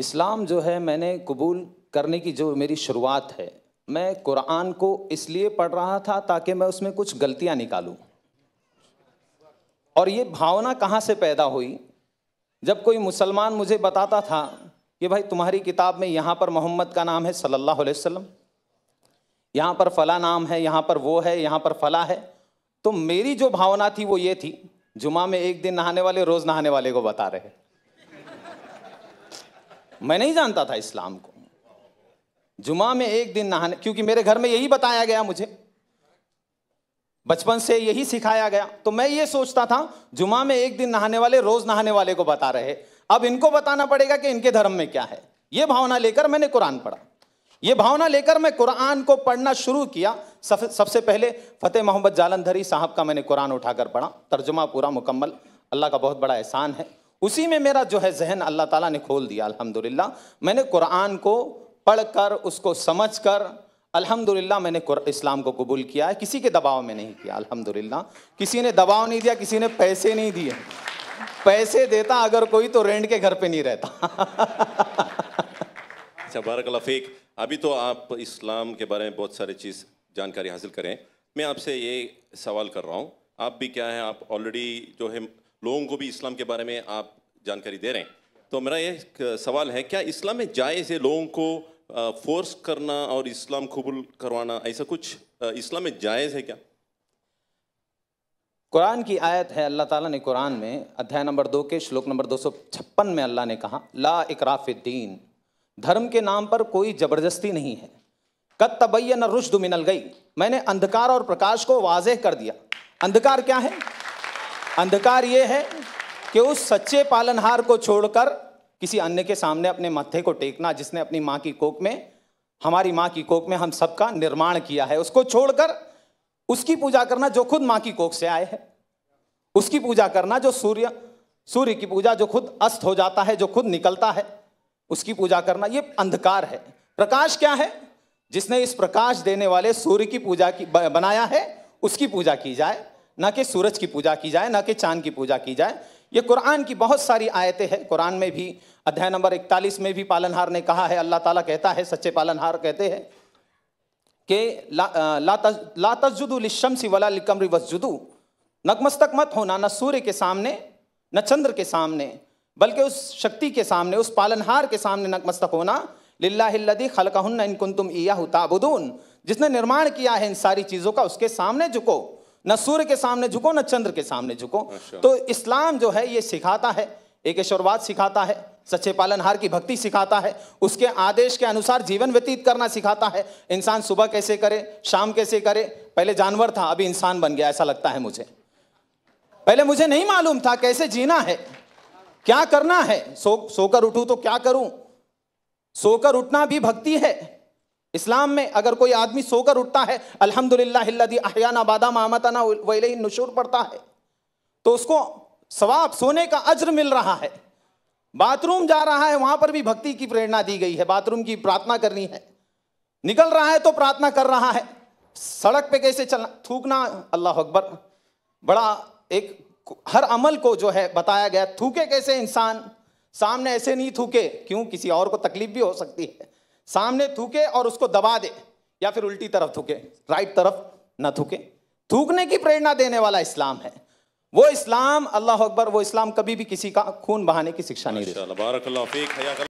इस्लाम जो है मैंने कबूल करने की जो मेरी शुरुआत है मैं कुरान को इसलिए पढ़ रहा था ताकि मैं उसमें कुछ गलतियां निकालूं और ये भावना कहाँ से पैदा हुई जब कोई मुसलमान मुझे बताता था कि भाई तुम्हारी किताब में यहाँ पर मोहम्मद का नाम है सल्लल्लाहु अलैहि वसल्लम यहाँ पर फ़ला नाम है यहाँ पर वो है यहाँ पर फ़ला है तो मेरी जो भावना थी वो ये थी जुमा में एक दिन नहाने वाले रोज़ नहाने वाले को बता रहे मैं नहीं जानता था इस्लाम को जुमा में एक दिन नहाने क्योंकि मेरे घर में यही बताया गया मुझे बचपन से यही सिखाया गया तो मैं ये सोचता था जुमा में एक दिन नहाने वाले रोज नहाने वाले को बता रहे अब इनको बताना पड़ेगा कि इनके धर्म में क्या है यह भावना लेकर मैंने कुरान पढ़ा यह भावना लेकर मैं कुरान को पढ़ना शुरू किया सबसे पहले फतेह मोहम्मद जालंधरी साहब का मैंने कुरान उठाकर पढ़ा तर्जुमा पूरा मुकम्मल अल्लाह का बहुत बड़ा एहसान है उसी में मेरा जो है जहन अल्लाह ताला ने खोल दिया अल्हम्दुलिल्लाह मैंने कुरान को पढ़कर उसको समझकर अल्हम्दुलिल्लाह मैंने इस्लाम को कबूल किया है किसी के दबाव में नहीं किया अल्हम्दुलिल्लाह किसी ने दबाव नहीं दिया किसी ने पैसे नहीं दिए पैसे देता अगर कोई तो रेंट के घर पे नहीं रहता अच्छा बारक लफीक अभी तो आप इस्लाम के बारे में बहुत सारी चीज़ जानकारी हासिल करें मैं आपसे ये सवाल कर रहा हूँ आप भी क्या है आप ऑलरेडी जो है लोगों को भी इस्लाम के बारे में आप जानकारी दे रहे हैं तो मेरा ये सवाल है क्या इस्लाम में जायज़ है लोगों को फोर्स करना और इस्लाम कबूल करवाना ऐसा कुछ इस्लाम में जायज़ है क्या कुरान की आयत है अल्लाह ताला ने कुरान में अध्याय नंबर दो के श्लोक नंबर दो सौ छप्पन में अल्लाह ने कहा ला इकराफिद्दीन धर्म के नाम पर कोई ज़बरदस्ती नहीं है कत तबैया न रुश्द मिनल गई मैंने अंधकार और प्रकाश को वाजह कर दिया अंधकार क्या है अंधकार ये है कि उस सच्चे पालनहार को छोड़कर किसी अन्य के सामने अपने मत्थे को टेकना जिसने अपनी माँ की कोख में हमारी माँ की कोख में हम सबका निर्माण किया है उसको छोड़कर उसकी पूजा करना जो खुद माँ की कोख से आए हैं उसकी पूजा करना जो सूर्य सूर्य की पूजा जो खुद अस्त हो जाता है जो खुद निकलता है उसकी पूजा करना ये अंधकार है प्रकाश क्या है जिसने इस प्रकाश देने वाले सूर्य की पूजा की बनाया है उसकी पूजा की जाए ना कि सूरज की पूजा की जाए ना कि चांद की पूजा की जाए ये कुरान की बहुत सारी आयतें हैं कुरान में भी अध्याय नंबर इकतालीस में भी पालनहार ने कहा है अल्लाह ताला कहता है सच्चे पालनहार कहते हैं कि ला तजुदू लिशमसी वला लिकमरी वजुदू नगमस्तक मत होना न सूर्य के सामने न चंद्र के सामने बल्कि उस शक्ति के सामने उस पालनहार के सामने नगमस्तक होना लादी खलकहन इनकुन तुम ईया ताबुदून जिसने निर्माण किया है इन सारी चीज़ों का उसके सामने झुको न सूर्य के सामने झुको न चंद्र के सामने झुको अच्छा। तो इस्लाम जो है ये सिखाता है एकेश्वरवाद सिखाता है सच्चे पालनहार की भक्ति सिखाता है उसके आदेश के अनुसार जीवन व्यतीत करना सिखाता है इंसान सुबह कैसे करे शाम कैसे करे पहले जानवर था अभी इंसान बन गया ऐसा लगता है मुझे पहले मुझे नहीं मालूम था कैसे जीना है क्या करना है सो सोकर उठूं तो क्या करूं सोकर उठना भी भक्ति है इस्लाम में अगर कोई आदमी सोकर उठता है अल्हम्दुलिल्लाह अहयाना बादा मामताना वही नशूर पड़ता है तो उसको सवाब सोने का अज्र मिल रहा है बाथरूम जा रहा है वहां पर भी भक्ति की प्रेरणा दी गई है बाथरूम की प्रार्थना करनी है निकल रहा है तो प्रार्थना कर रहा है सड़क पे कैसे चलना थूकना अल्लाह अकबर बड़ा एक हर अमल को जो है बताया गया थूके कैसे इंसान सामने ऐसे नहीं थूके क्यों किसी और को तकलीफ भी हो सकती है सामने थूके और उसको दबा दे या फिर उल्टी तरफ थूके राइट तरफ ना थूके थूकने की प्रेरणा देने वाला इस्लाम है वो इस्लाम अल्लाह अकबर वो इस्लाम कभी भी किसी का खून बहाने की शिक्षा नहीं देता